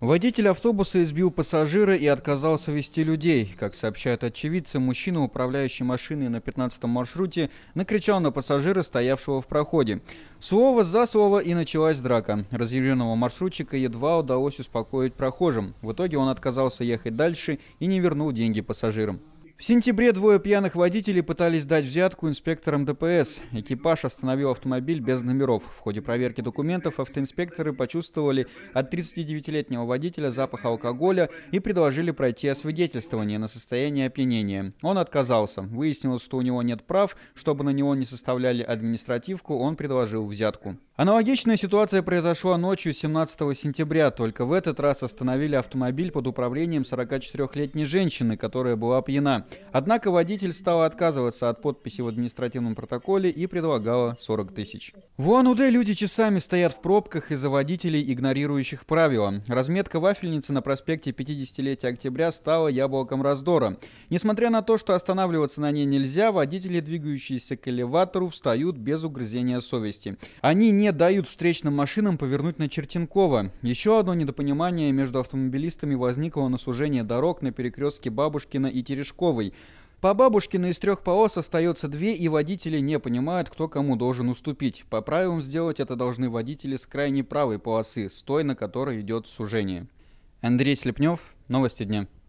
Водитель автобуса избил пассажира и отказался вести людей. Как сообщают очевидцы, мужчина, управляющий машиной на 15-м маршруте, накричал на пассажира, стоявшего в проходе. Слово за слово и началась драка. Разъяренного маршрутчика едва удалось успокоить прохожим. В итоге он отказался ехать дальше и не вернул деньги пассажирам. В сентябре двое пьяных водителей пытались дать взятку инспекторам ДПС. Экипаж остановил автомобиль без номеров. В ходе проверки документов автоинспекторы почувствовали от 39-летнего водителя запах алкоголя и предложили пройти освидетельствование на состояние опьянения. Он отказался. Выяснилось, что у него нет прав. Чтобы на него не составляли административку, он предложил взятку. Аналогичная ситуация произошла ночью 17 сентября. Только в этот раз остановили автомобиль под управлением 44-летней женщины, которая была пьяна. Однако водитель стал отказываться от подписи в административном протоколе и предлагала 40 тысяч. В уан люди часами стоят в пробках из-за водителей, игнорирующих правила. Разметка вафельницы на проспекте 50-летия октября стала яблоком раздора. Несмотря на то, что останавливаться на ней нельзя, водители, двигающиеся к элеватору, встают без угрызения совести. Они не дают встречным машинам повернуть на Чертенкова. Еще одно недопонимание между автомобилистами возникло на сужении дорог на перекрестке Бабушкина и Терешкова новый. По бабушкину из трех ПОС остается две, и водители не понимают, кто кому должен уступить. По правилам сделать это должны водители с крайней правой полосы, с той, на которой идет сужение. Андрей Слепнев, новости дня.